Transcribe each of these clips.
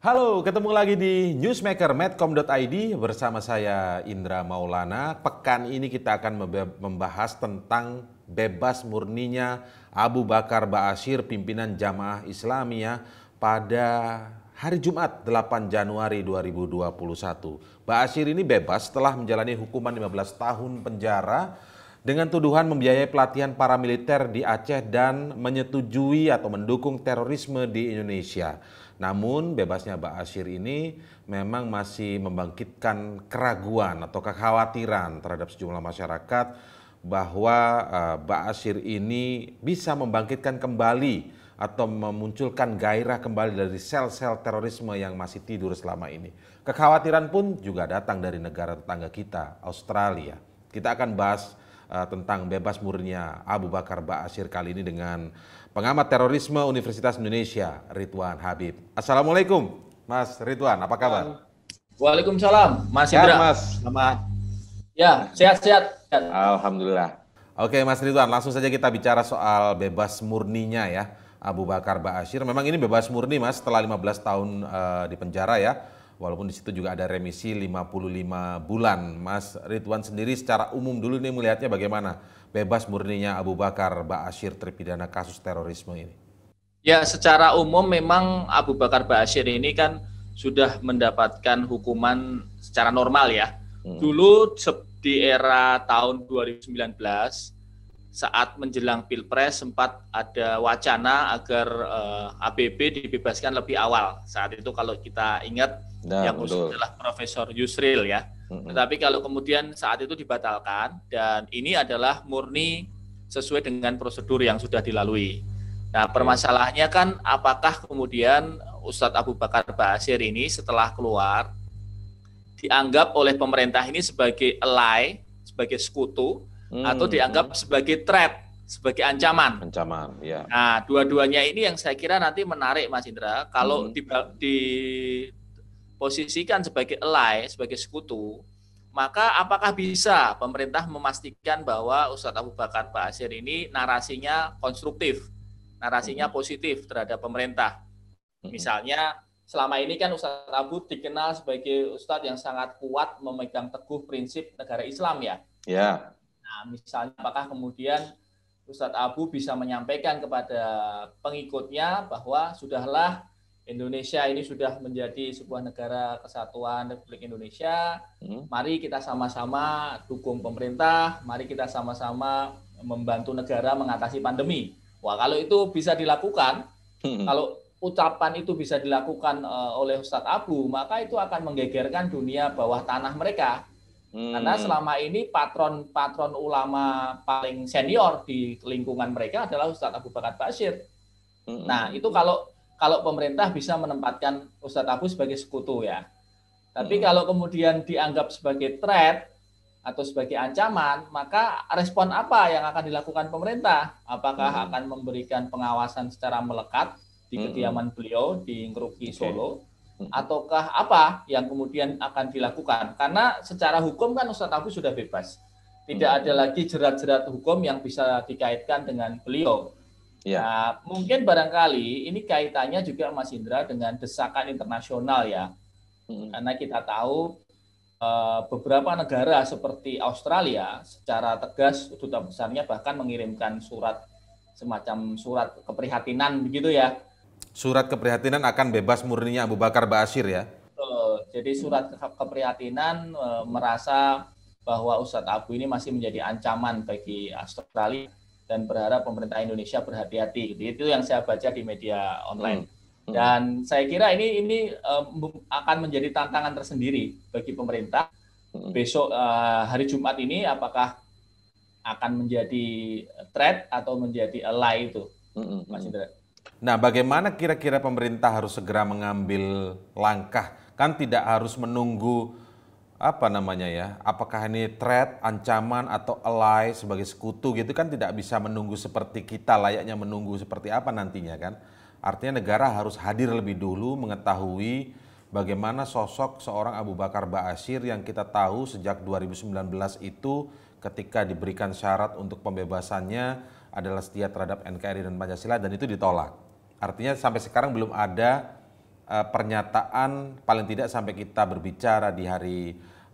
Halo, ketemu lagi di Newsmaker Medcom.id bersama saya Indra Maulana. Pekan ini kita akan membahas tentang bebas murninya Abu Bakar Ba'asyir pimpinan Jamaah Islamiyah pada hari Jumat 8 Januari 2021. Ba'asyir ini bebas setelah menjalani hukuman 15 tahun penjara dengan tuduhan membiayai pelatihan paramiliter di Aceh dan menyetujui atau mendukung terorisme di Indonesia. Namun bebasnya Mbak Ba'asyir ini memang masih membangkitkan keraguan atau kekhawatiran terhadap sejumlah masyarakat bahwa Mbak eh, Ba'asyir ini bisa membangkitkan kembali atau memunculkan gairah kembali dari sel-sel terorisme yang masih tidur selama ini. Kekhawatiran pun juga datang dari negara tetangga kita, Australia. Kita akan bahas Eh, tentang bebas murnya Abu Bakar Ba'asyir kali ini dengan pengamat terorisme Universitas Indonesia Ridwan Habib. Assalamualaikum Mas Ridwan, apa kabar? Waalaikumsalam Mas Indra. Ya, mas. Selamat. Ya, sehat-sehat. Alhamdulillah. Oke Mas Ridwan, langsung saja kita bicara soal bebas murninya ya Abu Bakar Ba'asyir. Memang ini bebas murni Mas setelah 15 tahun uh, di penjara ya walaupun di situ juga ada remisi 55 bulan. Mas Ridwan sendiri secara umum dulu ini melihatnya bagaimana bebas murninya Abu Bakar Ba'asyir terpidana kasus terorisme ini? Ya, secara umum memang Abu Bakar Ba'asyir ini kan sudah mendapatkan hukuman secara normal ya. Hmm. Dulu di era tahun 2019 saat menjelang pilpres sempat ada wacana agar uh, eh, ABB dibebaskan lebih awal. Saat itu kalau kita ingat nah, yang usul adalah Profesor Yusril ya. Mm-hmm. Tetapi kalau kemudian saat itu dibatalkan dan ini adalah murni sesuai dengan prosedur yang sudah dilalui. Nah permasalahannya kan apakah kemudian Ustadz Abu Bakar Basir ini setelah keluar dianggap oleh pemerintah ini sebagai elai, sebagai sekutu, hmm. atau dianggap sebagai threat, sebagai ancaman. Ancaman, ya. Nah, dua-duanya ini yang saya kira nanti menarik, Mas Indra. Kalau hmm. di, diposisikan sebagai ally, sebagai sekutu, maka apakah bisa pemerintah memastikan bahwa Ustadz Abu Bakar Basir ini narasinya konstruktif, narasinya hmm. positif terhadap pemerintah? Hmm. Misalnya selama ini kan Ustadz Abu dikenal sebagai Ustadz yang sangat kuat memegang teguh prinsip negara Islam ya. Ya. Nah, misalnya apakah kemudian Ustadz Abu bisa menyampaikan kepada pengikutnya bahwa sudahlah Indonesia ini sudah menjadi sebuah negara kesatuan Republik Indonesia. Hmm. Mari kita sama-sama dukung pemerintah, mari kita sama-sama membantu negara mengatasi pandemi. Wah, kalau itu bisa dilakukan, hmm. kalau ucapan itu bisa dilakukan eh, oleh Ustadz Abu, maka itu akan menggegerkan dunia bawah tanah mereka Hmm. Karena selama ini patron-patron ulama paling senior di lingkungan mereka adalah Ustadz Abu Bakar Basir. Hmm. Nah, itu kalau kalau pemerintah bisa menempatkan Ustadz Abu sebagai sekutu ya. Tapi hmm. kalau kemudian dianggap sebagai threat atau sebagai ancaman, maka respon apa yang akan dilakukan pemerintah? Apakah hmm. akan memberikan pengawasan secara melekat di hmm. kediaman beliau di Ngruki okay. Solo? ataukah apa yang kemudian akan dilakukan? Karena secara hukum kan Ustadz Abu sudah bebas. Tidak ada lagi jerat-jerat hukum yang bisa dikaitkan dengan beliau. Ya. Nah, mungkin barangkali ini kaitannya juga Mas Indra dengan desakan internasional ya. Karena kita tahu eh, beberapa negara seperti Australia secara tegas duta besarnya bahkan mengirimkan surat semacam surat keprihatinan begitu ya Surat keprihatinan akan bebas murninya Abu Bakar Ba'asyir ya? Jadi surat keprihatinan e, merasa bahwa Ustadz Abu ini masih menjadi ancaman bagi Australia dan berharap pemerintah Indonesia berhati-hati. Itu yang saya baca di media online. Hmm. hmm. Dan saya kira ini ini e, akan menjadi tantangan tersendiri bagi pemerintah. Hmm. Besok uh, hari Jumat ini apakah akan menjadi threat atau menjadi ally itu, hmm. hmm Mas Indra? Nah, bagaimana kira-kira pemerintah harus segera mengambil langkah? Kan tidak harus menunggu apa namanya ya? Apakah ini threat, ancaman atau ally sebagai sekutu gitu kan tidak bisa menunggu seperti kita layaknya menunggu seperti apa nantinya kan? Artinya negara harus hadir lebih dulu mengetahui bagaimana sosok seorang Abu Bakar Ba'asyir yang kita tahu sejak 2019 itu ketika diberikan syarat untuk pembebasannya adalah setia terhadap NKRI dan Pancasila dan itu ditolak. Artinya sampai sekarang belum ada uh, pernyataan paling tidak sampai kita berbicara di hari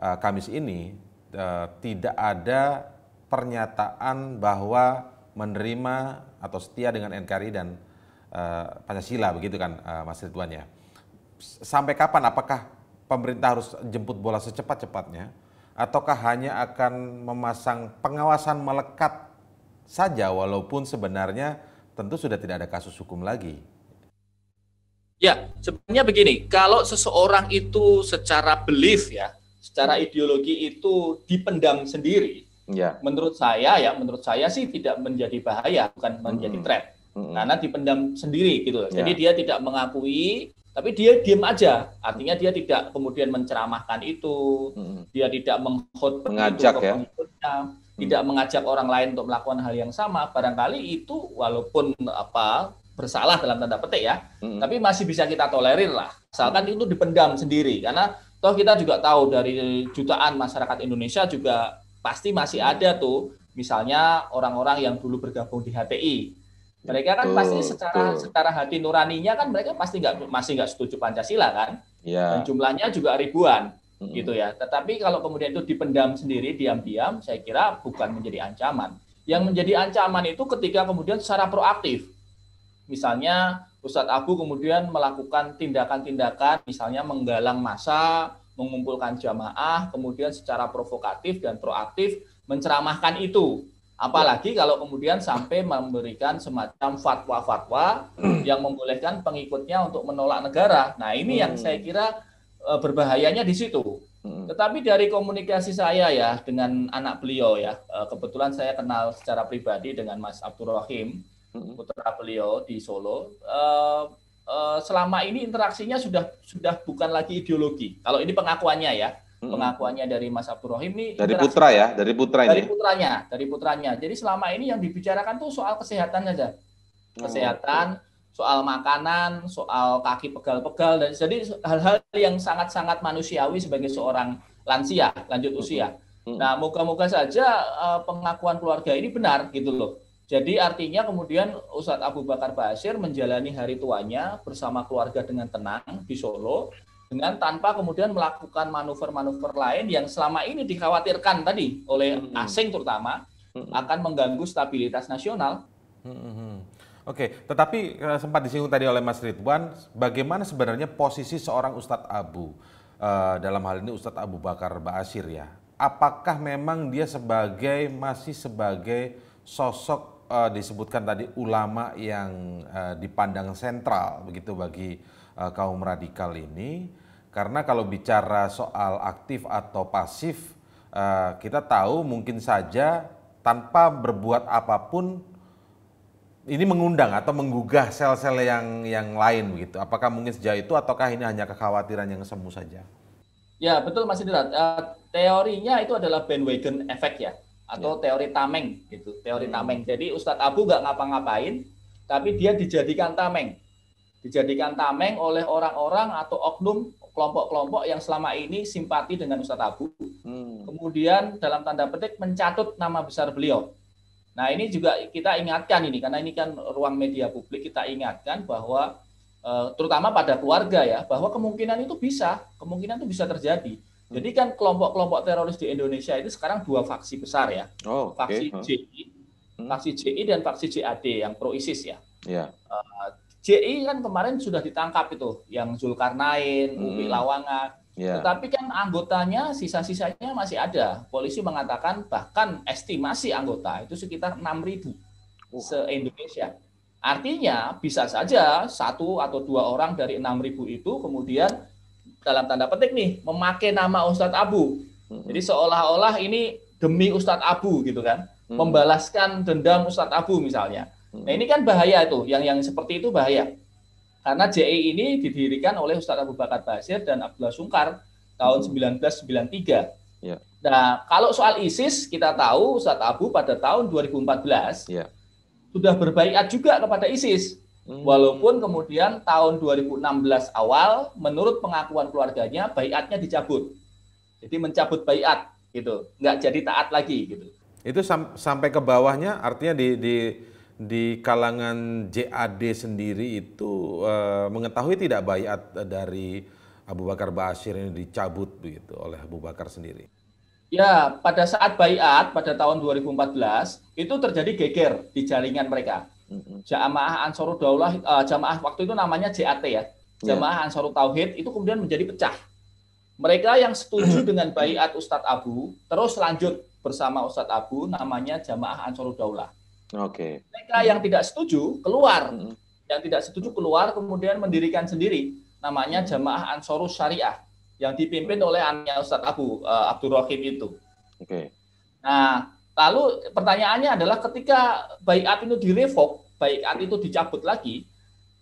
uh, Kamis ini uh, tidak ada pernyataan bahwa menerima atau setia dengan NKRI dan uh, Pancasila begitu kan uh, Mas Ridwan ya. Sampai kapan apakah pemerintah harus jemput bola secepat-cepatnya ataukah hanya akan memasang pengawasan melekat saja walaupun sebenarnya tentu sudah tidak ada kasus hukum lagi. Ya, sebenarnya begini, kalau seseorang itu secara belief ya, secara ideologi itu dipendam sendiri, ya. menurut saya ya, menurut saya sih tidak menjadi bahaya, bukan menjadi mm threat. Karena dipendam sendiri gitu Ya. Jadi dia tidak mengakui, tapi dia diam aja. Artinya dia tidak kemudian menceramahkan itu, mm-hmm. dia tidak mengkhotbah mengajak itu ya tidak mengajak orang lain untuk melakukan hal yang sama, barangkali itu walaupun apa bersalah dalam tanda petik ya, hmm. tapi masih bisa kita tolerir lah. Misalkan itu dipendam sendiri karena toh kita juga tahu dari jutaan masyarakat Indonesia juga pasti masih hmm. ada tuh misalnya orang-orang yang dulu bergabung di HTI. Mereka kan tuh, pasti secara tuh. secara hati nuraninya kan mereka pasti nggak masih nggak setuju Pancasila kan. Ya. Dan jumlahnya juga ribuan hmm. gitu ya. Tetapi kalau kemudian itu dipendam sendiri diam-diam, saya kira bukan menjadi ancaman. Yang menjadi ancaman itu ketika kemudian secara proaktif, misalnya Ustadz Abu kemudian melakukan tindakan-tindakan, misalnya menggalang massa, mengumpulkan jamaah, kemudian secara provokatif dan proaktif menceramahkan itu. Apalagi kalau kemudian sampai memberikan semacam fatwa-fatwa yang membolehkan pengikutnya untuk menolak negara. Nah ini hmm. yang saya kira Eh, berbahayanya di situ. Hmm. Tetapi dari komunikasi saya ya dengan anak beliau ya, eh, kebetulan saya kenal secara pribadi dengan Mas Abdurrahim, hmm. putra beliau di Solo. Eh, selama ini interaksinya sudah sudah bukan lagi ideologi. Kalau ini pengakuannya ya, hmm. pengakuannya dari Mas Abdurrahim ini dari putra ya, dari putra ini. Dari ya? putranya, dari putranya. Jadi selama ini yang dibicarakan tuh soal kesehatan saja, oh, kesehatan. Oh, okay soal makanan, soal kaki pegal-pegal dan jadi hal-hal yang sangat-sangat manusiawi sebagai seorang lansia, lanjut usia. Nah, moga-moga saja eh, pengakuan keluarga ini benar gitu loh. Jadi artinya kemudian Ustadz Abu Bakar Basir menjalani hari tuanya bersama keluarga dengan tenang di Solo dengan tanpa kemudian melakukan manuver-manuver lain yang selama ini dikhawatirkan tadi oleh asing terutama akan mengganggu stabilitas nasional. Oke, tetapi eh, sempat disinggung tadi oleh Mas Ridwan, bagaimana sebenarnya posisi seorang Ustadz Abu uh, dalam hal ini Ustadz Abu Bakar Ba'asyir ya? Apakah memang dia sebagai masih sebagai sosok uh, disebutkan tadi ulama yang uh, dipandang sentral begitu bagi uh, kaum radikal ini? Karena kalau bicara soal aktif atau pasif, uh, kita tahu mungkin saja tanpa berbuat apapun ini mengundang atau menggugah sel-sel yang yang lain begitu. Apakah mungkin sejauh itu ataukah ini hanya kekhawatiran yang sembuh saja? Ya betul Mas Indra. Eh, teorinya itu adalah bandwagon effect ya atau ya. teori tameng gitu. Teori hmm. tameng. Jadi Ustadz Abu nggak ngapa-ngapain, tapi dia dijadikan tameng, dijadikan tameng oleh orang-orang atau oknum kelompok-kelompok yang selama ini simpati dengan Ustadz Abu. Hmm. Kemudian dalam tanda petik mencatut nama besar beliau Nah ini juga kita ingatkan ini karena ini kan ruang media publik kita ingatkan bahwa eh, terutama pada keluarga ya bahwa kemungkinan itu bisa kemungkinan itu bisa terjadi. Hmm. Jadi kan kelompok-kelompok teroris di Indonesia itu sekarang dua faksi besar ya, oh, okay. faksi JI, hmm. faksi JI dan faksi JAD yang pro ISIS ya. Yeah. Ya. Uh, JI kan kemarin sudah ditangkap itu, yang Zulkarnain, hmm. Lawangan Yeah. Tetapi kan anggotanya sisa-sisanya masih ada. Polisi mengatakan bahkan estimasi anggota itu sekitar 6.000 oh. se-Indonesia. Artinya bisa saja satu atau dua orang dari 6.000 itu kemudian dalam tanda petik nih memakai nama Ustadz Abu. Jadi seolah-olah ini demi Ustadz Abu gitu kan, membalaskan dendam Ustadz Abu misalnya. Nah ini kan bahaya itu, yang yang seperti itu bahaya. Karena JE ini didirikan oleh Ustadz Abu Bakar Basir dan Abdullah Sungkar tahun hmm. 1993. Ya. Nah, kalau soal ISIS kita tahu Ustadz Abu pada tahun 2014 ya. sudah berbaikat juga kepada ISIS. Hmm. Walaupun kemudian tahun 2016 awal menurut pengakuan keluarganya baikatnya dicabut. Jadi mencabut baikat, gitu, nggak jadi taat lagi gitu. Itu sam sampai ke bawahnya artinya di, di di kalangan JAD sendiri itu uh, mengetahui tidak bayat dari Abu Bakar Basir ini dicabut begitu oleh Abu Bakar sendiri? Ya, pada saat bayat pada tahun 2014 itu terjadi geger di jaringan mereka. Jamaah Ansarud Daulah, uh, jamaah waktu itu namanya JAT ya. ya, Jamaah yeah. Ansarut Tauhid itu kemudian menjadi pecah. Mereka yang setuju dengan bayat Ustadz Abu terus lanjut bersama Ustadz Abu namanya Jamaah Ansarud Daulah. Oke. Okay. Mereka yang tidak setuju keluar, yang tidak setuju keluar kemudian mendirikan sendiri namanya Jamaah Ansorus Syariah yang dipimpin oleh anaknya Ustaz Abu uh, Abdul Rahim itu. Oke. Okay. Nah, lalu pertanyaannya adalah ketika baikat itu direvok, baikat itu dicabut lagi,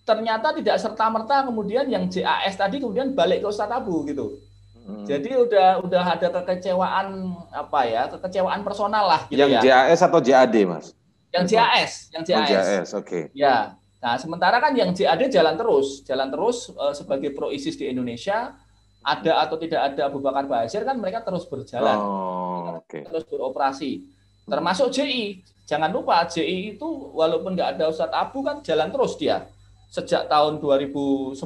ternyata tidak serta merta kemudian yang JAS tadi kemudian balik ke Ustaz Abu gitu. Hmm. Jadi udah udah ada kekecewaan apa ya, kekecewaan personal lah gitu yang ya. Yang JAS atau JAD, Mas? Yang JAS, yang JAS. Oh, CAS oke. Okay. Ya. Nah, sementara kan yang JAD jalan terus, jalan terus uh, sebagai pro ISIS di Indonesia, ada atau tidak ada Abu Bakar Basir kan mereka terus berjalan. Oh, okay. Terus beroperasi. Hmm. Termasuk JI. Jangan lupa JI itu walaupun nggak ada Ustadz Abu kan jalan terus dia. Sejak tahun 2010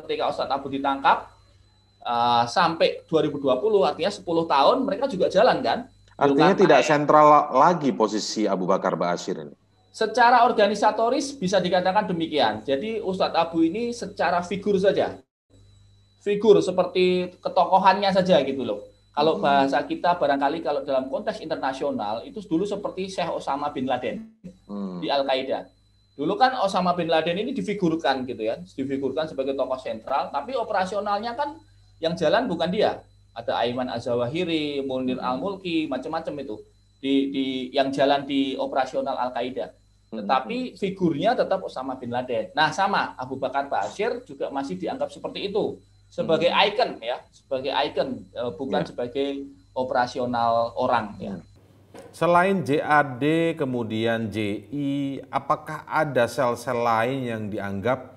ketika Ustadz Abu ditangkap uh, sampai 2020 artinya 10 tahun mereka juga jalan kan Artinya tidak sentral lagi posisi Abu Bakar Ba'asyir ini. Secara organisatoris bisa dikatakan demikian. Jadi Ustadz Abu ini secara figur saja. Figur seperti ketokohannya saja gitu loh. Kalau hmm. bahasa kita barangkali kalau dalam konteks internasional itu dulu seperti Syekh Osama bin Laden hmm. di Al-Qaeda. Dulu kan Osama bin Laden ini difigurkan gitu ya, difigurkan sebagai tokoh sentral, tapi operasionalnya kan yang jalan bukan dia, ada Aiman Azawahiri, Munir hmm. Al-Mulki, macam-macam itu di, di yang jalan di operasional Al-Qaeda. Hmm. Tetapi figurnya tetap Osama bin Laden. Nah, sama Abu Bakar Basir juga masih dianggap seperti itu sebagai hmm. ikon ya, sebagai ikon e, bukan ya. sebagai operasional orang ya. Selain JAD kemudian JI, apakah ada sel-sel lain yang dianggap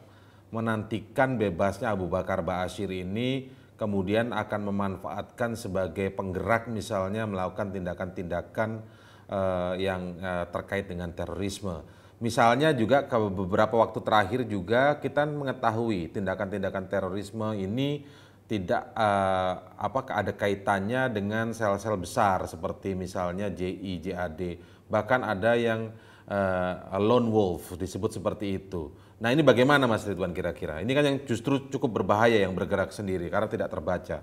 menantikan bebasnya Abu Bakar Ba'asyir ini kemudian akan memanfaatkan sebagai penggerak misalnya melakukan tindakan-tindakan uh, yang uh, terkait dengan terorisme. Misalnya juga ke beberapa waktu terakhir juga kita mengetahui tindakan-tindakan terorisme ini tidak uh, apa ada kaitannya dengan sel-sel besar seperti misalnya JI, JAD, bahkan ada yang uh, lone wolf disebut seperti itu. Nah ini bagaimana Mas Ridwan kira-kira? Ini kan yang justru cukup berbahaya yang bergerak sendiri karena tidak terbaca.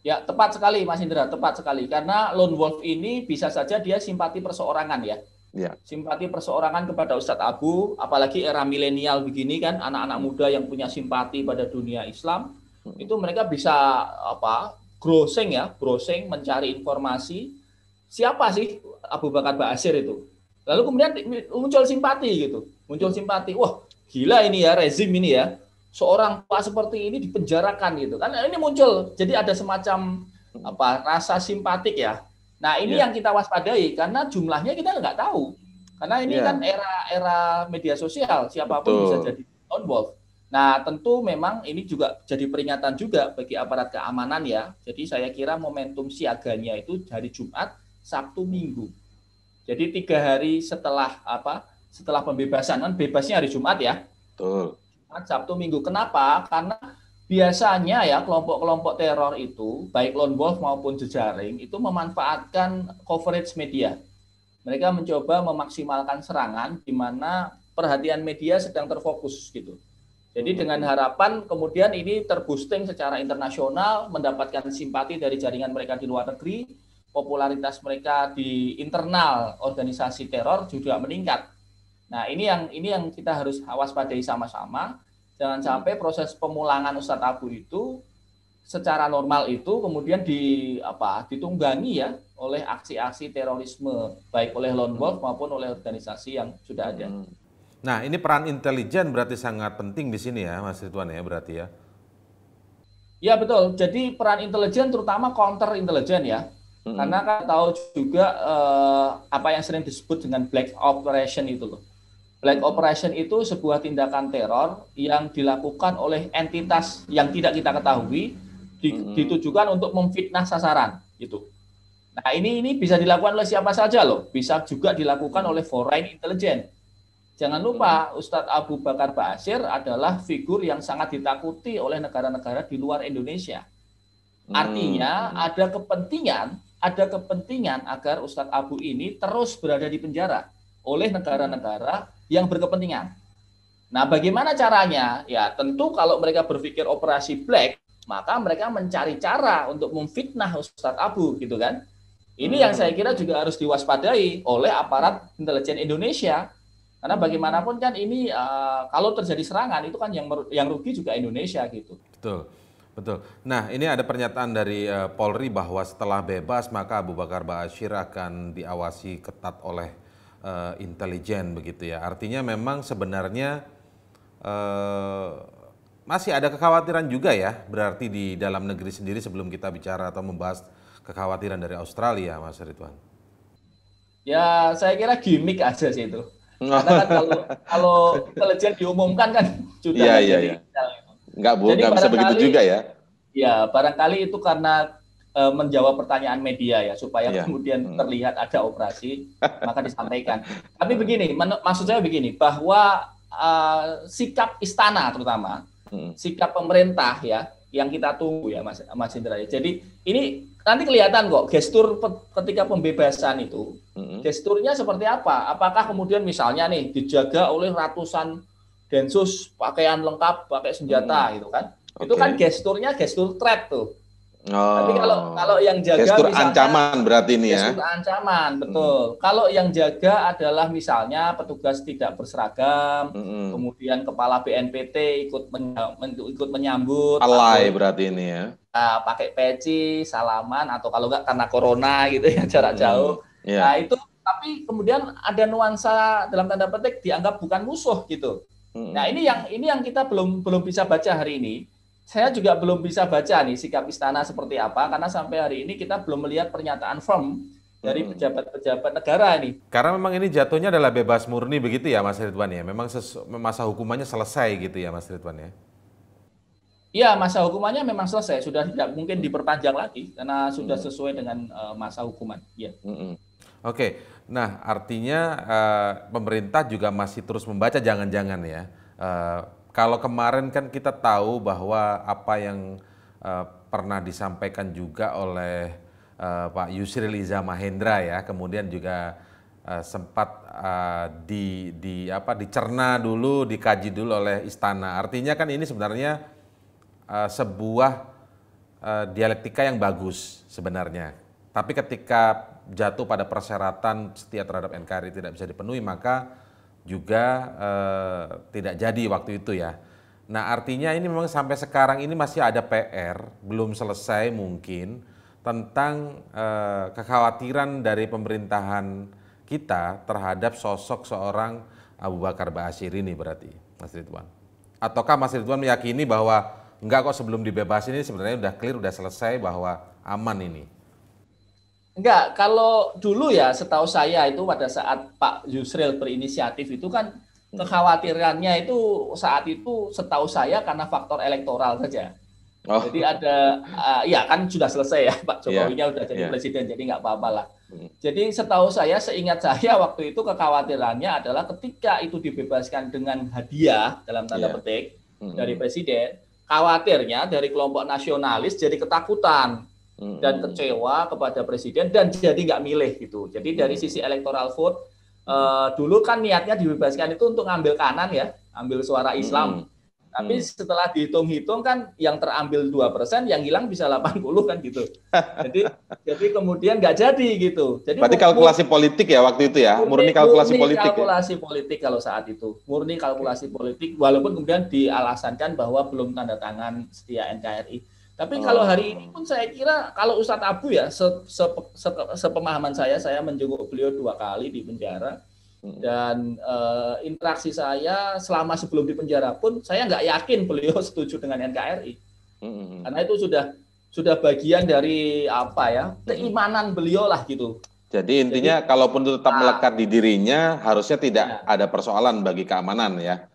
Ya tepat sekali Mas Indra, tepat sekali. Karena lone wolf ini bisa saja dia simpati perseorangan ya. ya. Simpati perseorangan kepada Ustadz Abu, apalagi era milenial begini kan, anak-anak muda yang punya simpati pada dunia Islam, hmm. itu mereka bisa apa browsing ya, browsing mencari informasi siapa sih Abu Bakar Basir itu. Lalu kemudian muncul simpati gitu, muncul simpati. Wah Gila ini ya rezim ini ya. Seorang pak seperti ini dipenjarakan gitu. Kan ini muncul. Jadi ada semacam apa rasa simpatik ya. Nah, ini yeah. yang kita waspadai karena jumlahnya kita nggak tahu. Karena ini yeah. kan era-era media sosial, siapapun Betul. bisa jadi on board Nah, tentu memang ini juga jadi peringatan juga bagi aparat keamanan ya. Jadi saya kira momentum siaganya itu dari Jumat, Sabtu, Minggu. Jadi tiga hari setelah apa setelah pembebasan kan bebasnya hari Jumat ya. Jumat, Sabtu, Minggu. Kenapa? Karena biasanya ya kelompok-kelompok teror itu baik lone wolf maupun jejaring itu memanfaatkan coverage media. Mereka mencoba memaksimalkan serangan di mana perhatian media sedang terfokus gitu. Jadi hmm. dengan harapan kemudian ini terboosting secara internasional, mendapatkan simpati dari jaringan mereka di luar negeri, popularitas mereka di internal organisasi teror juga meningkat Nah, ini yang ini yang kita harus awas waspadai sama-sama. Jangan hmm. sampai proses pemulangan Ustadz Abu itu secara normal itu kemudian di apa ditunggangi ya oleh aksi-aksi terorisme baik oleh lone wolf maupun oleh organisasi yang sudah ada. Hmm. Nah, ini peran intelijen berarti sangat penting di sini ya, Mas Ridwan ya berarti ya. Ya betul. Jadi peran intelijen terutama counter intelijen ya. Hmm. Karena kan tahu juga eh, apa yang sering disebut dengan black operation itu loh Black operation itu sebuah tindakan teror yang dilakukan oleh entitas yang tidak kita ketahui ditujukan untuk memfitnah sasaran Itu. Nah, ini ini bisa dilakukan oleh siapa saja loh, bisa juga dilakukan oleh foreign intelligence. Jangan lupa Ustadz Abu Bakar Ba'asyir adalah figur yang sangat ditakuti oleh negara-negara di luar Indonesia. Mm. Artinya ada kepentingan, ada kepentingan agar Ustadz Abu ini terus berada di penjara oleh negara-negara yang berkepentingan. Nah, bagaimana caranya? Ya, tentu kalau mereka berpikir operasi black, maka mereka mencari cara untuk memfitnah Ustadz Abu, gitu kan? Ini yang saya kira juga harus diwaspadai oleh aparat intelijen Indonesia. Karena bagaimanapun kan ini uh, kalau terjadi serangan itu kan yang yang rugi juga Indonesia gitu. Betul. Betul. Nah, ini ada pernyataan dari uh, Polri bahwa setelah bebas maka Abu Bakar Ba'asyir akan diawasi ketat oleh uh, intelijen begitu ya. Artinya memang sebenarnya uh, masih ada kekhawatiran juga ya berarti di dalam negeri sendiri sebelum kita bicara atau membahas kekhawatiran dari Australia Mas Ridwan. Ya, saya kira gimmick aja sih itu. Karena kan kalau kalau intelijen diumumkan kan sudah ya, ya, ya. Nggak, bu, Jadi nggak bisa begitu juga ya. Ya, barangkali itu karena Eh, menjawab pertanyaan media ya supaya ya. kemudian hmm. terlihat ada operasi maka disampaikan. Tapi begini, maksud saya begini bahwa uh, sikap istana terutama hmm. sikap pemerintah ya yang kita tunggu ya Mas Mas Indra. ya. Jadi ini nanti kelihatan kok gestur ketika pembebasan itu hmm. gesturnya seperti apa? Apakah kemudian misalnya nih dijaga oleh ratusan densus pakaian lengkap pakai senjata hmm. gitu kan? Okay. Itu kan gesturnya gestur threat tuh Oh. Tapi kalau kalau yang jaga gestur misalnya, ancaman berarti ini ya. Gestur ancaman, betul. Hmm. Kalau yang jaga adalah misalnya petugas tidak berseragam, hmm. kemudian kepala BNPT ikut men, ikut menyambut. Alay atau, berarti ini ya. Uh, pakai peci, salaman atau kalau enggak karena corona gitu ya jarak hmm. jauh. Yeah. Nah, itu tapi kemudian ada nuansa dalam tanda petik dianggap bukan musuh gitu. Hmm. Nah, ini yang ini yang kita belum belum bisa baca hari ini saya juga belum bisa baca nih sikap istana seperti apa karena sampai hari ini kita belum melihat pernyataan firm dari hmm. pejabat-pejabat negara ini. Karena memang ini jatuhnya adalah bebas murni begitu ya Mas Ridwan ya. Memang masa hukumannya selesai gitu ya Mas Ridwan ya. Iya, masa hukumannya memang selesai, sudah tidak mungkin hmm. diperpanjang lagi karena sudah hmm. sesuai dengan eh, masa hukuman. Ya. Mm Oke, nah artinya uh, pemerintah juga masih terus membaca jangan-jangan ya uh, kalau kemarin kan kita tahu bahwa apa yang uh, pernah disampaikan juga oleh uh, Pak Yusril Iza Mahendra ya, kemudian juga uh, sempat uh, di, di apa dicerna dulu, dikaji dulu oleh istana. Artinya kan ini sebenarnya uh, sebuah uh, dialektika yang bagus sebenarnya. Tapi ketika jatuh pada persyaratan setia terhadap NKRI tidak bisa dipenuhi, maka juga eh, tidak jadi waktu itu ya. Nah artinya ini memang sampai sekarang ini masih ada PR, belum selesai mungkin, tentang eh, kekhawatiran dari pemerintahan kita terhadap sosok seorang Abu Bakar Ba'asyir ini berarti, Mas Ridwan. Ataukah Mas Ridwan meyakini bahwa enggak kok sebelum dibebasin ini sebenarnya sudah clear, sudah selesai bahwa aman ini? Enggak, kalau dulu ya setahu saya itu pada saat Pak Yusril berinisiatif itu kan hmm. kekhawatirannya itu saat itu setahu saya karena faktor elektoral saja. Oh. Jadi ada, uh, ya kan sudah selesai ya Pak iya. Jokowinya yeah. udah jadi yeah. presiden, jadi nggak apa-apa lah. Hmm. Jadi setahu saya, seingat saya waktu itu kekhawatirannya adalah ketika itu dibebaskan dengan hadiah dalam tanda yeah. petik mm -hmm. dari presiden, khawatirnya dari kelompok nasionalis jadi ketakutan dan kecewa kepada presiden dan jadi nggak milih gitu. Jadi dari sisi electoral vote uh, dulu kan niatnya dibebaskan itu untuk ngambil kanan ya, ambil suara Islam. Hmm. Tapi setelah dihitung-hitung kan yang terambil dua persen, yang hilang bisa 80 kan gitu. Jadi jadi kemudian nggak jadi gitu. Jadi Berarti kalkulasi politik ya waktu itu ya, murni, murni kalkulasi murni politik. Ya? kalkulasi ya? politik kalau saat itu. Murni kalkulasi politik walaupun kemudian dialasankan bahwa belum tanda tangan setia NKRI. Tapi oh. kalau hari ini pun saya kira kalau Ustadz Abu ya se, se, se, sepemahaman saya saya menjenguk beliau dua kali di penjara hmm. dan uh, interaksi saya selama sebelum di penjara pun saya nggak yakin beliau setuju dengan NKRI hmm. karena itu sudah sudah bagian dari apa ya hmm. keimanan beliau lah gitu. Jadi intinya Jadi, kalaupun tetap ah. melekat di dirinya harusnya tidak ya. ada persoalan bagi keamanan ya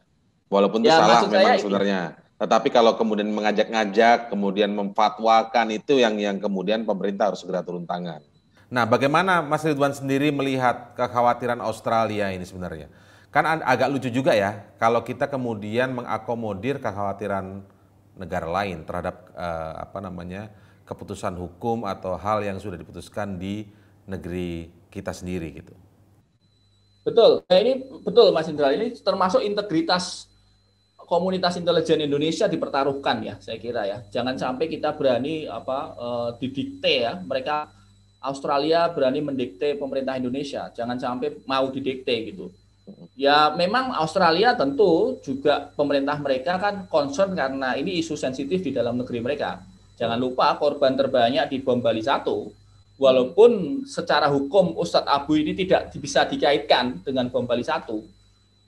walaupun itu ya, salah memang sebenarnya. Ini tetapi kalau kemudian mengajak-ngajak, kemudian memfatwakan itu yang yang kemudian pemerintah harus segera turun tangan. Nah, bagaimana Mas Ridwan sendiri melihat kekhawatiran Australia ini sebenarnya? Kan agak lucu juga ya kalau kita kemudian mengakomodir kekhawatiran negara lain terhadap eh, apa namanya keputusan hukum atau hal yang sudah diputuskan di negeri kita sendiri gitu. Betul, nah, ini betul Mas Indra ini termasuk integritas komunitas intelijen Indonesia dipertaruhkan ya saya kira ya jangan hmm. sampai kita berani apa eh, didikte ya mereka Australia berani mendikte pemerintah Indonesia jangan sampai mau didikte gitu hmm. ya memang Australia tentu juga pemerintah mereka kan concern karena ini isu sensitif di dalam negeri mereka jangan lupa korban terbanyak di bom Bali satu walaupun secara hukum Ustadz Abu ini tidak bisa dikaitkan dengan bom Bali satu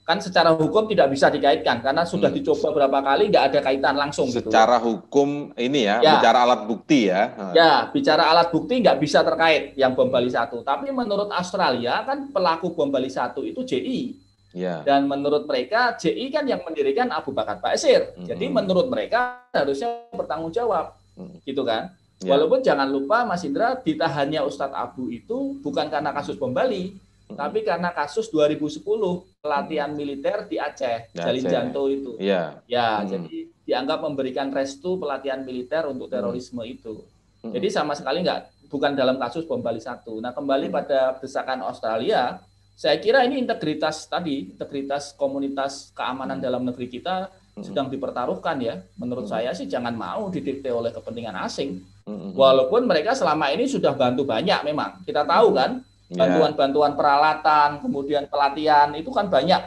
kan secara hukum tidak bisa dikaitkan karena sudah hmm. dicoba berapa kali nggak ada kaitan langsung gitu. secara gitu. hukum ini ya, ya bicara alat bukti ya ya bicara alat bukti nggak bisa terkait yang bom Bali satu tapi menurut Australia kan pelaku bom Bali satu itu JI ya. dan menurut mereka JI kan yang mendirikan Abu Bakar Basir hmm. jadi menurut mereka harusnya bertanggung jawab hmm. gitu kan ya. walaupun jangan lupa Mas Indra ditahannya Ustadz Abu itu bukan karena kasus bom Bali tapi karena kasus 2010 pelatihan militer di Aceh, di Jalin Janto itu. Iya. ya, Ya, hmm. jadi dianggap memberikan restu pelatihan militer untuk terorisme hmm. itu. Hmm. Jadi sama sekali nggak bukan dalam kasus bom Bali satu. Nah, kembali hmm. pada desakan Australia, saya kira ini integritas tadi, integritas komunitas keamanan hmm. dalam negeri kita sedang dipertaruhkan ya. Menurut hmm. saya sih jangan mau didikte oleh kepentingan asing. Hmm. Walaupun mereka selama ini sudah bantu banyak memang. Kita tahu kan Iya. bantuan-bantuan peralatan, kemudian pelatihan itu kan banyak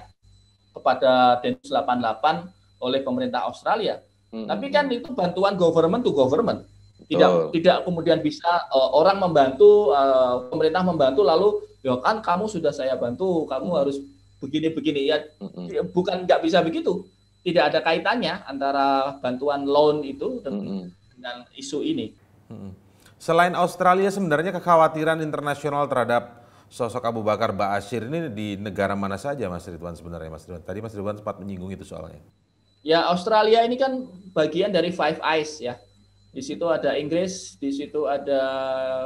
kepada Densus 88 oleh pemerintah Australia. Hmm. Tapi kan itu bantuan government to government. Tidak oh. tidak kemudian bisa uh, orang membantu uh, pemerintah membantu lalu ya kan kamu sudah saya bantu, kamu hmm. harus begini-begini ya hmm. bukan nggak bisa begitu. Tidak ada kaitannya antara bantuan loan itu dengan, hmm. dengan isu ini. Hmm. Selain Australia sebenarnya kekhawatiran internasional terhadap sosok Abu Bakar Ba'asyir ini di negara mana saja Mas Ridwan sebenarnya Mas Ridwan? Tadi Mas Ridwan sempat menyinggung itu soalnya. Ya Australia ini kan bagian dari Five Eyes ya. Di situ ada Inggris, di situ ada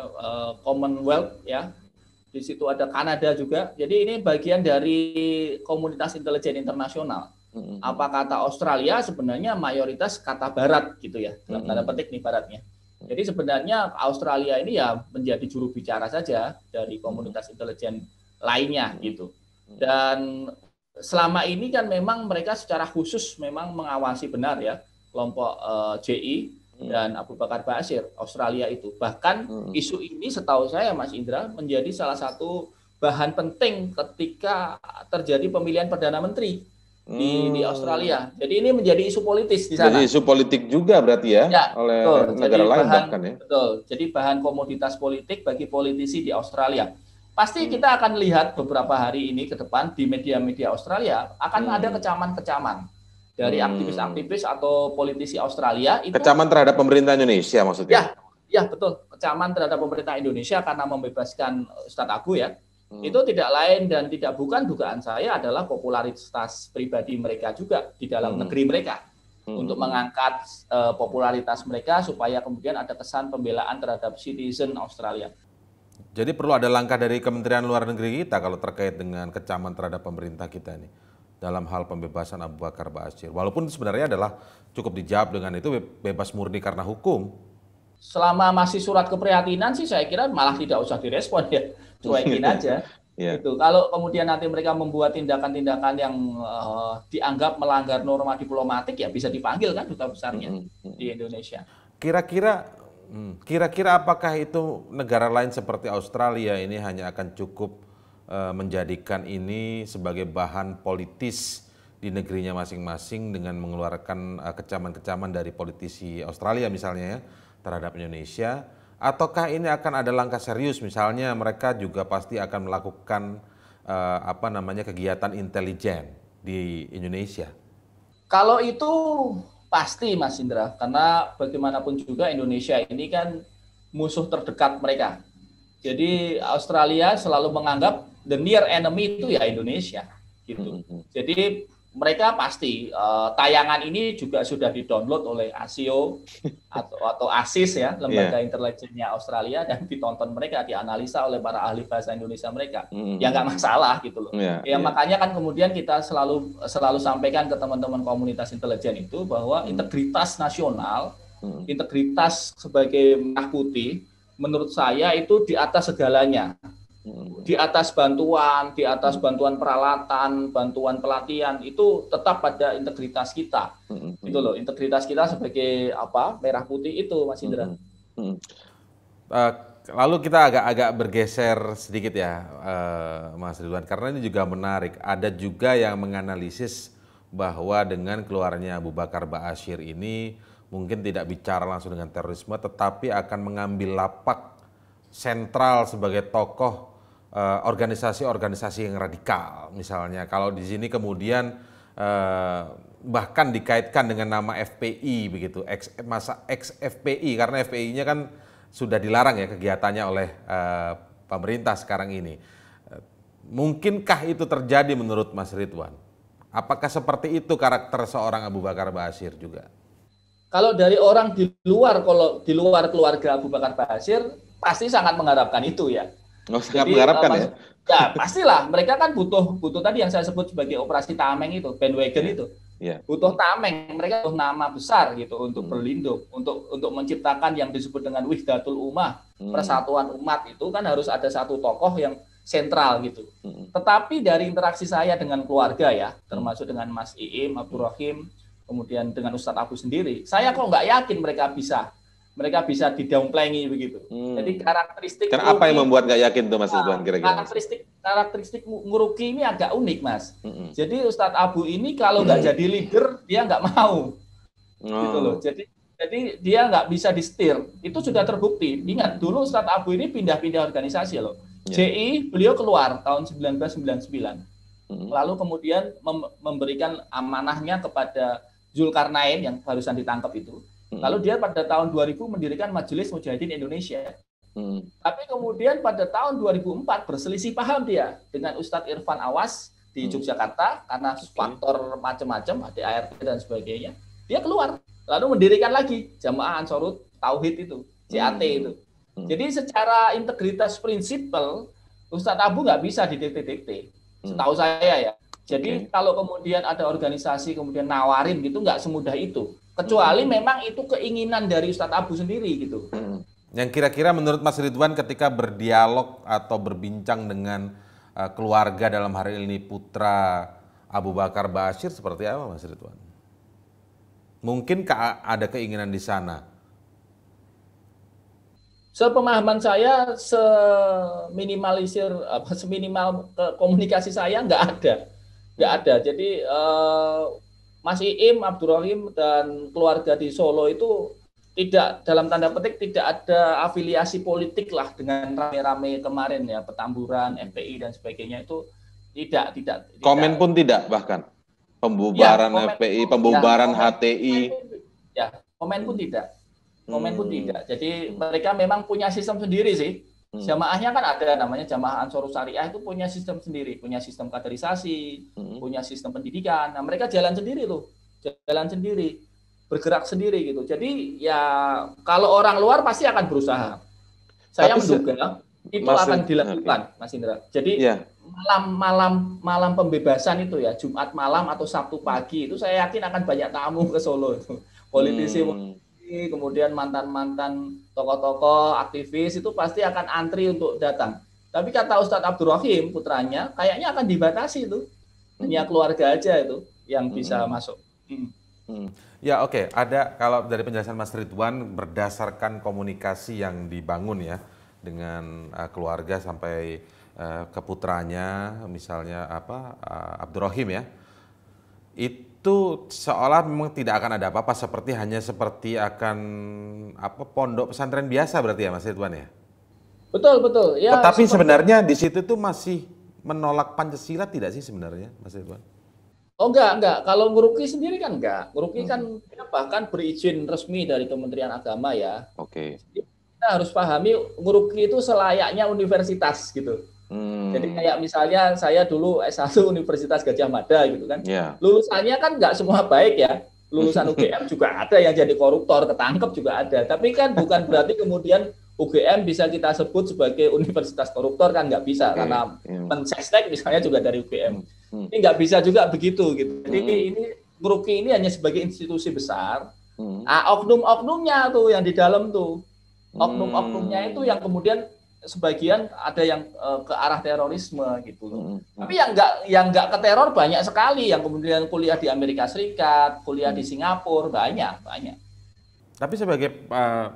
uh, Commonwealth ya. Di situ ada Kanada juga. Jadi ini bagian dari komunitas intelijen internasional. Mm-hmm. Apa kata Australia sebenarnya mayoritas kata barat gitu ya. Dalam mm-hmm. tanda petik nih baratnya. Jadi sebenarnya Australia ini ya menjadi juru bicara saja dari komunitas intelijen lainnya hmm. gitu. Hmm. Dan selama ini kan memang mereka secara khusus memang mengawasi benar ya kelompok uh, eh, JI hmm. dan Abu Bakar Basir Australia itu. Bahkan isu ini setahu saya Mas Indra menjadi salah satu bahan penting ketika terjadi pemilihan perdana menteri di hmm. di Australia. Jadi ini menjadi isu politis di sana. Jadi isu politik juga berarti ya, ya oleh betul. negara Jadi lain bahan, bahkan ya. Betul. Jadi bahan komoditas politik bagi politisi di Australia. Pasti hmm. kita akan lihat beberapa hari ini ke depan di media-media Australia akan hmm. ada kecaman-kecaman dari hmm. aktivis-aktivis hmm. atau politisi Australia itu kecaman terhadap pemerintah Indonesia maksudnya. Ya, ya betul. Kecaman terhadap pemerintah Indonesia karena membebaskan Ustadz Agu ya Hmm. Itu tidak lain dan tidak bukan dugaan saya adalah popularitas pribadi mereka juga di dalam hmm. negeri mereka hmm. untuk mengangkat uh, popularitas mereka supaya kemudian ada kesan pembelaan terhadap citizen Australia. Jadi perlu ada langkah dari Kementerian Luar Negeri kita kalau terkait dengan kecaman terhadap pemerintah kita ini dalam hal pembebasan Abu Bakar Basir. Walaupun sebenarnya adalah cukup dijawab dengan itu bebas murni karena hukum. Selama masih surat keprihatinan sih saya kira malah tidak usah direspon ya cuekin iya. aja. Yeah. Gitu. Kalau kemudian nanti mereka membuat tindakan-tindakan yang uh, dianggap melanggar norma diplomatik ya bisa dipanggil kan duta besarnya mm-hmm. di Indonesia. Kira-kira hmm, kira-kira apakah itu negara lain seperti Australia ini hanya akan cukup uh, menjadikan ini sebagai bahan politis di negerinya masing-masing dengan mengeluarkan eh, kecaman-kecaman dari politisi Australia misalnya ya terhadap Indonesia ataukah ini akan ada langkah serius misalnya mereka juga pasti akan melakukan uh, apa namanya kegiatan intelijen di Indonesia? Kalau itu pasti Mas Indra karena bagaimanapun juga Indonesia ini kan musuh terdekat mereka. Jadi Australia selalu menganggap the near enemy itu ya Indonesia gitu. Mm-hmm. Jadi mereka pasti uh, tayangan ini juga sudah didownload oleh ASIO atau atau ASIS ya lembaga yeah. intelijennya Australia dan ditonton mereka dianalisa oleh para ahli bahasa Indonesia mereka mm-hmm. ya nggak masalah gitu loh yeah, ya yeah. makanya kan kemudian kita selalu selalu sampaikan ke teman-teman komunitas intelijen itu bahwa mm-hmm. integritas nasional mm-hmm. integritas sebagai merah putih menurut saya itu di atas segalanya di atas bantuan, di atas hmm. bantuan peralatan, bantuan pelatihan itu tetap pada integritas kita. Hmm. Itu loh, integritas kita sebagai apa? merah putih itu, Mas Indra. Hmm. Eh, lalu kita agak-agak bergeser sedikit ya, eh, Mas Ridwan, karena ini juga menarik. Ada juga yang menganalisis bahwa dengan keluarnya Abu Bakar Ba'asyir ini mungkin tidak bicara langsung dengan terorisme, tetapi akan mengambil lapak sentral sebagai tokoh Eh, organisasi-organisasi uh, yang radikal misalnya. Kalau di sini kemudian uh, bahkan dikaitkan dengan nama FPI begitu, ex, masa ex FPI karena FPI-nya kan sudah dilarang ya kegiatannya oleh uh, pemerintah sekarang ini. mungkinkah itu terjadi menurut Mas Ridwan? Apakah seperti itu karakter seorang Abu Bakar Basir juga? Kalau dari orang di luar, kalau di luar keluarga Abu Bakar Basir, pasti sangat mengharapkan itu ya Nggak usah Jadi, mengharapkan uh, ya. Ya pastilah mereka kan butuh butuh tadi yang saya sebut sebagai operasi tameng itu bandwagon iya. itu. Yeah. Butuh tameng mereka butuh nama besar gitu untuk hmm. berlindung untuk untuk menciptakan yang disebut dengan wihdatul umah, hmm. persatuan umat itu kan harus ada satu tokoh yang sentral gitu. Hmm. Tetapi dari interaksi saya dengan keluarga ya, termasuk dengan Mas Iim, Abdul Rahim, kemudian dengan Ustadz Abu sendiri, saya kok nggak yakin mereka bisa mereka bisa didownplayingi begitu. Hmm. Jadi karakteristik Karena apa yang membuat nggak yakin tuh Mas Ridwan kira-kira? Karakteristik karakteristik nguruki ini agak unik Mas. Hmm. Jadi Ustadz Abu ini kalau nggak hmm. jadi leader dia nggak mau, oh. gitu loh. Oh. Jadi jadi dia nggak bisa disetir. Itu sudah terbukti. Ingat dulu Ustadz Abu ini pindah-pindah organisasi loh. Yeah. beliau keluar tahun 1999. hmm Lalu kemudian mem- memberikan amanahnya kepada Zulkarnain yang barusan ditangkap itu. Hmm. Lalu dia pada tahun 2000 mendirikan Majelis Mujahidin Indonesia. Hmm. Tapi kemudian pada tahun 2004 berselisih paham dia dengan Ustadz Irfan Awas di hmm. Yogyakarta karena okay. faktor macam-macam, ada ART dan sebagainya. Dia keluar, lalu mendirikan lagi Jamaah Ansorut Tauhid itu, JAT hmm. itu. Hmm. Jadi secara integritas prinsipal Ustadz Abu nggak bisa di titik hmm. Setahu saya ya. Jadi okay. kalau kemudian ada organisasi kemudian nawarin gitu nggak semudah itu. Kecuali hmm. memang itu keinginan dari Ustadz Abu sendiri gitu. Hmm. Yang kira-kira menurut Mas Ridwan ketika berdialog atau berbincang dengan uh, keluarga dalam hari ini putra Abu Bakar Bashir seperti apa Mas Ridwan? Mungkin ada keinginan di sana. Sepemahaman saya, seminimalisir apa seminimal komunikasi saya nggak ada, nggak ada. Jadi uh, Mas Iim, Abdurrahim dan keluarga di Solo itu tidak dalam tanda petik tidak ada afiliasi politik lah dengan rame-rame kemarin ya petamburan MPI dan sebagainya itu tidak tidak, tidak. komen pun tidak bahkan pembubaran ya, komen, FPI pembubaran ya, HTI ya komen pun tidak komen hmm. pun tidak jadi mereka memang punya sistem sendiri sih Hmm. Jamaahnya kan ada namanya jamaah Ansorus Syariah itu punya sistem sendiri, punya sistem kaderisasi, hmm. punya sistem pendidikan. Nah, mereka jalan sendiri tuh. Jalan sendiri, bergerak sendiri gitu. Jadi ya kalau orang luar pasti akan berusaha. Saya Tapi menduga itu masin, akan dilakukan, okay. Mas Indra. Jadi malam iya. malam malam malam pembebasan itu ya, Jumat malam atau Sabtu pagi itu saya yakin akan banyak tamu ke Solo itu. Politisi hmm kemudian mantan-mantan tokoh-tokoh aktivis itu pasti akan antri untuk datang. Tapi kata Ustadz Abdul Rahim putranya, kayaknya akan dibatasi itu. Hanya hmm. keluarga aja itu yang hmm. bisa hmm. masuk. Hmm. Hmm. Ya oke, okay. ada kalau dari penjelasan Mas Ridwan berdasarkan komunikasi yang dibangun ya dengan uh, keluarga sampai uh, ke putranya, misalnya apa uh, eh, Abdurrahim ya, itu itu seolah memang tidak akan ada apa-apa seperti hanya seperti akan apa pondok pesantren biasa berarti ya Mas Ridwan ya. Betul betul. Ya, Tetapi sebenarnya di situ tuh masih menolak Pancasila tidak sih sebenarnya Mas Ridwan? Oh enggak, enggak. Kalau nguruki sendiri kan enggak. Nguruki hmm. kan bahkan berizin resmi dari Kementerian Agama ya. Oke. Okay. kita harus pahami nguruki itu selayaknya universitas gitu. Hmm. Jadi kayak misalnya saya dulu S1 Universitas Gajah Mada gitu kan. Yeah. Lulusannya kan nggak semua baik ya. Lulusan UGM juga ada yang jadi koruptor, ketangkep juga ada. Tapi kan bukan berarti kemudian UGM bisa kita sebut sebagai universitas koruptor kan nggak bisa okay. karena yeah. mensesnek misalnya juga dari UGM. Hmm. Ini hmm. nggak bisa juga begitu gitu. Jadi hmm. ini Meruki ini hanya sebagai institusi besar. Hmm. Ah, oknum-oknumnya tuh yang di dalam tuh. Hmm. Oknum-oknumnya itu yang kemudian sebagian ada yang uh, ke arah terorisme gitu loh. Hmm, hmm. Tapi yang nggak yang nggak ke teror banyak sekali yang kemudian kuliah di Amerika Serikat, kuliah hmm. di Singapura banyak banyak. Tapi sebagai uh,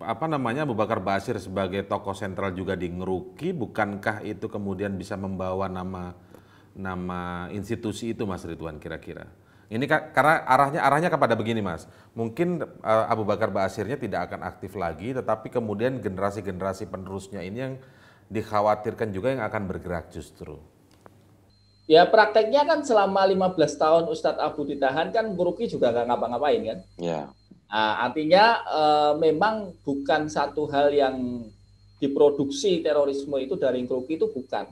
apa namanya Abu Bakar Basir sebagai tokoh sentral juga di Ngeruki, bukankah itu kemudian bisa membawa nama nama institusi itu Mas Ridwan kira-kira? Ini karena arahnya arahnya kepada begini Mas. Mungkin uh, Abu Bakar Basirnya tidak akan aktif lagi tetapi kemudian generasi-generasi penerusnya ini yang dikhawatirkan juga yang akan bergerak justru. Ya prakteknya kan selama 15 tahun Ustadz Abu ditahan kan Buruki juga gak ngapa-ngapain kan. Ya. Nah, artinya uh, memang bukan satu hal yang diproduksi terorisme itu dari Buruki itu bukan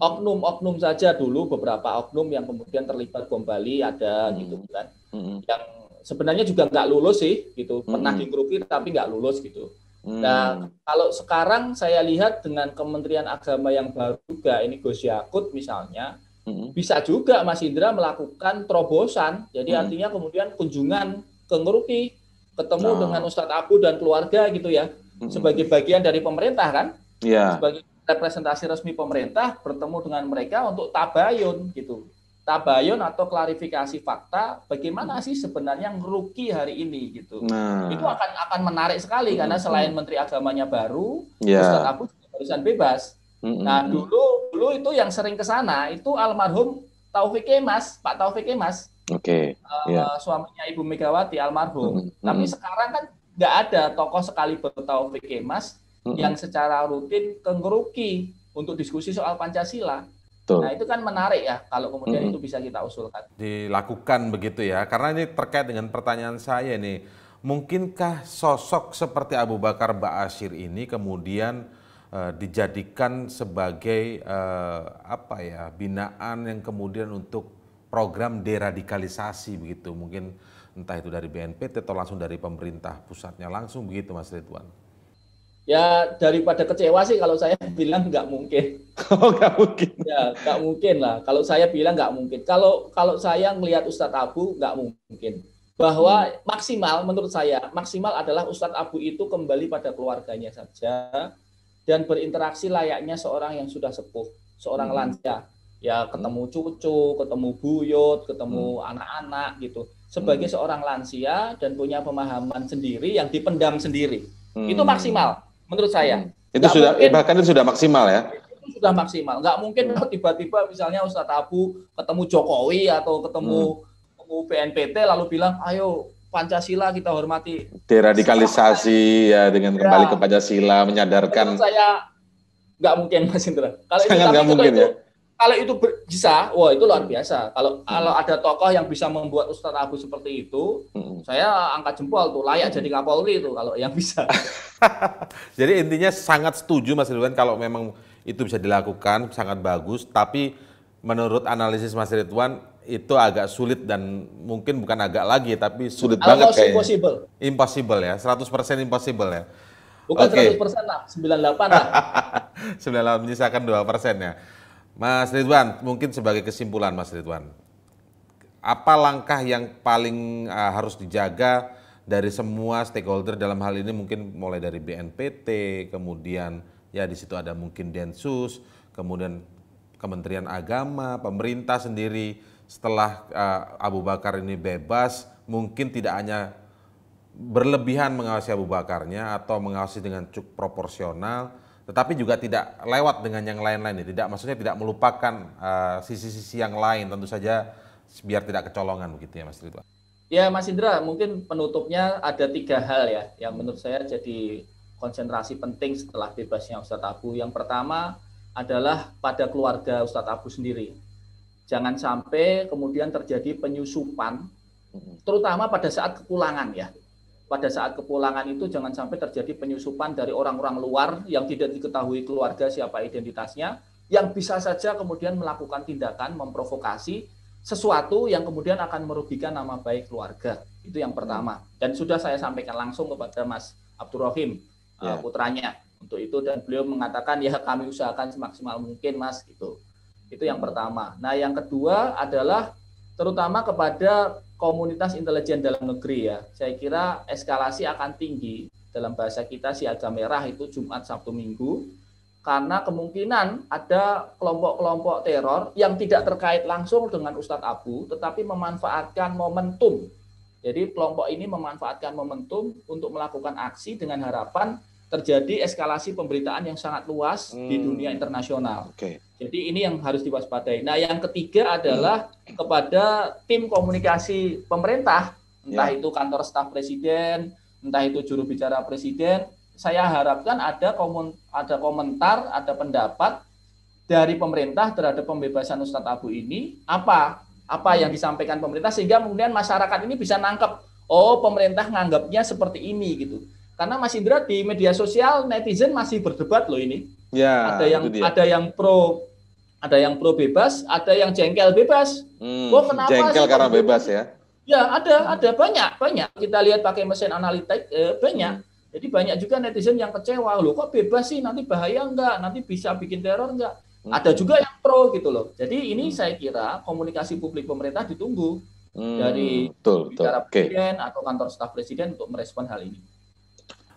oknum-oknum saja dulu beberapa oknum yang kemudian terlibat bom Bali ada hmm. gitu kan hmm. yang sebenarnya juga nggak lulus sih gitu pernah hmm. dikerugi tapi nggak lulus gitu hmm. nah kalau sekarang saya lihat dengan Kementerian Agama yang baru juga ini Gus Yakut misalnya hmm. bisa juga Mas Indra melakukan terobosan jadi hmm. artinya kemudian kunjungan ke Ngeruki ketemu nah. dengan Ustadz Abu dan keluarga gitu ya hmm. sebagai bagian dari pemerintah kan yeah. sebagai representasi resmi pemerintah bertemu dengan mereka untuk tabayun gitu. Tabayun atau klarifikasi fakta bagaimana sih sebenarnya rugi hari ini gitu. Nah. Itu akan akan menarik sekali hmm. karena selain menteri agamanya baru, yeah. Ustaz Abu juga barusan bebas. Hmm. Nah, dulu dulu itu yang sering ke sana itu almarhum Taufik Kemas, Pak Taufik Kemas, Oke. Okay. Uh, eh, yeah. suaminya Ibu Megawati almarhum. Hmm. Tapi sekarang kan nggak ada tokoh sekali Taufik Kemas hmm. yang secara rutin ke kengeruki untuk diskusi soal Pancasila. Betul. Nah itu kan menarik ya kalau kemudian hmm. itu bisa kita usulkan. Dilakukan begitu ya, karena ini terkait dengan pertanyaan saya nih. Mungkinkah sosok seperti Abu Bakar Ba'asyir ini kemudian uh, dijadikan sebagai uh, apa ya binaan yang kemudian untuk program deradikalisasi begitu mungkin entah itu dari BNPT atau langsung dari pemerintah pusatnya langsung begitu Mas Ridwan. Ya daripada kecewa sih kalau saya bilang nggak mungkin. Oh nggak mungkin. Ya nggak mungkin lah. Kalau saya bilang nggak mungkin. Kalau kalau saya melihat Ustadz Abu nggak mungkin. Bahwa hmm. maksimal menurut saya maksimal adalah Ustadz Abu itu kembali pada keluarganya saja dan berinteraksi layaknya seorang yang sudah sepuh, seorang hmm. lansia. Ya ketemu hmm. cucu, ketemu buyut, ketemu hmm. anak-anak hmm. gitu. Sebagai hmm. seorang lansia dan punya pemahaman sendiri yang dipendam sendiri. Hmm. Itu maksimal menurut saya. Hmm. Itu sudah mungkin, bahkan itu sudah maksimal ya. Itu sudah maksimal. Enggak mungkin kalau hmm. tiba-tiba misalnya Ustadz Abu ketemu Jokowi atau ketemu hmm. BNPT lalu bilang, "Ayo Pancasila kita hormati." Deradikalisasi ya dengan ya. kembali ke Pancasila menyadarkan. Menurut saya enggak mungkin Mas Indra. Kalau Sangat itu, nggak mungkin itu, ya kalau itu bisa, wah itu luar biasa. Kalau hmm. kalau ada tokoh yang bisa membuat Ustadz Abu seperti itu, hmm. saya angkat jempol tuh layak jadi Kapolri itu kalau yang bisa. jadi intinya sangat setuju Mas Ridwan kalau memang itu bisa dilakukan sangat bagus, tapi menurut analisis Mas Ridwan itu agak sulit dan mungkin bukan agak lagi tapi sulit Almost banget kayaknya. Impossible. Impossible ya, 100% impossible ya. Bukan okay. 100% lah, 98 lah. 98 menyisakan 2% ya. Mas Ridwan, mungkin sebagai kesimpulan Mas Ridwan, apa langkah yang paling uh, harus dijaga dari semua stakeholder dalam hal ini mungkin mulai dari BNPT, kemudian ya di situ ada mungkin Densus, kemudian Kementerian Agama, pemerintah sendiri setelah uh, Abu Bakar ini bebas mungkin tidak hanya berlebihan mengawasi Abu Bakarnya atau mengawasi dengan cukup proporsional tetapi juga tidak lewat dengan yang lain-lain tidak maksudnya tidak melupakan eh, sisi-sisi uh, yang lain tentu saja biar tidak kecolongan begitu ya Mas Ridwan. Ya Mas Indra, mungkin penutupnya ada tiga hal ya yang menurut saya jadi konsentrasi penting setelah bebasnya Ustadz Abu. Yang pertama adalah pada keluarga Ustadz Abu sendiri. Jangan sampai kemudian terjadi penyusupan, mm-hmm. terutama pada saat kepulangan ya pada saat kepulangan itu jangan sampai terjadi penyusupan dari orang-orang luar yang tidak diketahui keluarga siapa identitasnya, yang bisa saja kemudian melakukan tindakan memprovokasi sesuatu yang kemudian akan merugikan nama baik keluarga. Itu yang pertama. Dan sudah saya sampaikan langsung kepada Mas Abdurrahim uh, ya. putranya untuk itu dan beliau mengatakan ya kami usahakan semaksimal mungkin Mas gitu. Itu yang hmm. pertama. Nah, yang kedua adalah terutama kepada komunitas intelijen dalam negeri ya. Saya kira eskalasi akan tinggi dalam bahasa kita siaga merah itu Jumat, Sabtu, Minggu karena kemungkinan ada kelompok-kelompok teror yang tidak terkait langsung dengan Ustadz Abu tetapi memanfaatkan momentum. Jadi kelompok ini memanfaatkan momentum untuk melakukan aksi dengan harapan terjadi eskalasi pemberitaan yang sangat luas hmm. di dunia internasional. Okay. Jadi ini yang harus diwaspadai. Nah, yang ketiga adalah kepada tim komunikasi pemerintah, entah ya. itu kantor staf presiden, entah itu juru bicara presiden, saya harapkan ada komun, ada komentar, ada pendapat dari pemerintah terhadap pembebasan Ustadz Abu ini apa apa yang disampaikan pemerintah sehingga kemudian masyarakat ini bisa nangkep oh pemerintah nganggapnya seperti ini gitu karena Mas Indra di media sosial netizen masih berdebat loh ini ya, ada yang ada yang pro ada yang pro bebas, ada yang jengkel bebas. Hmm, oh, kenapa jengkel sih? karena gitu? bebas ya? Ya ada, ada banyak, banyak. Kita lihat pakai mesin analitik eh, banyak. Hmm. Jadi banyak juga netizen yang kecewa loh, kok bebas sih? Nanti bahaya enggak? Nanti bisa bikin teror enggak? Hmm. Ada juga yang pro gitu loh. Jadi ini hmm. saya kira komunikasi publik pemerintah ditunggu hmm, dari betul, bicara betul. presiden okay. atau kantor staf presiden untuk merespon hal ini.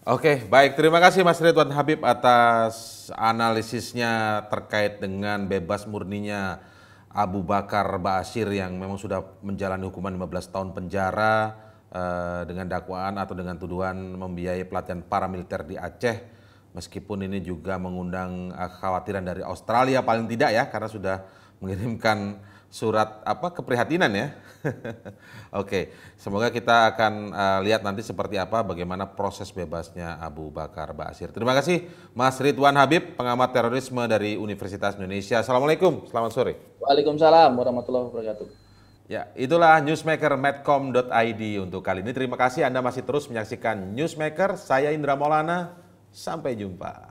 Oke, baik. Terima kasih Mas Ridwan Habib atas analisisnya terkait dengan bebas murninya Abu Bakar Ba'asyir yang memang sudah menjalani hukuman 15 tahun penjara eh, dengan dakwaan atau dengan tuduhan membiayai pelatihan paramiliter di Aceh. Meskipun ini juga mengundang kekhawatiran eh, dari Australia paling tidak ya karena sudah mengirimkan surat apa keprihatinan ya. Oke, semoga kita akan uh, lihat nanti seperti apa bagaimana proses bebasnya Abu Bakar Basir. Terima kasih Mas Ridwan Habib, pengamat terorisme dari Universitas Indonesia. Assalamualaikum, selamat sore. Waalaikumsalam warahmatullahi wabarakatuh. Ya, itulah newsmaker medcom.id untuk kali ini. Terima kasih Anda masih terus menyaksikan newsmaker. Saya Indra Maulana. Sampai jumpa.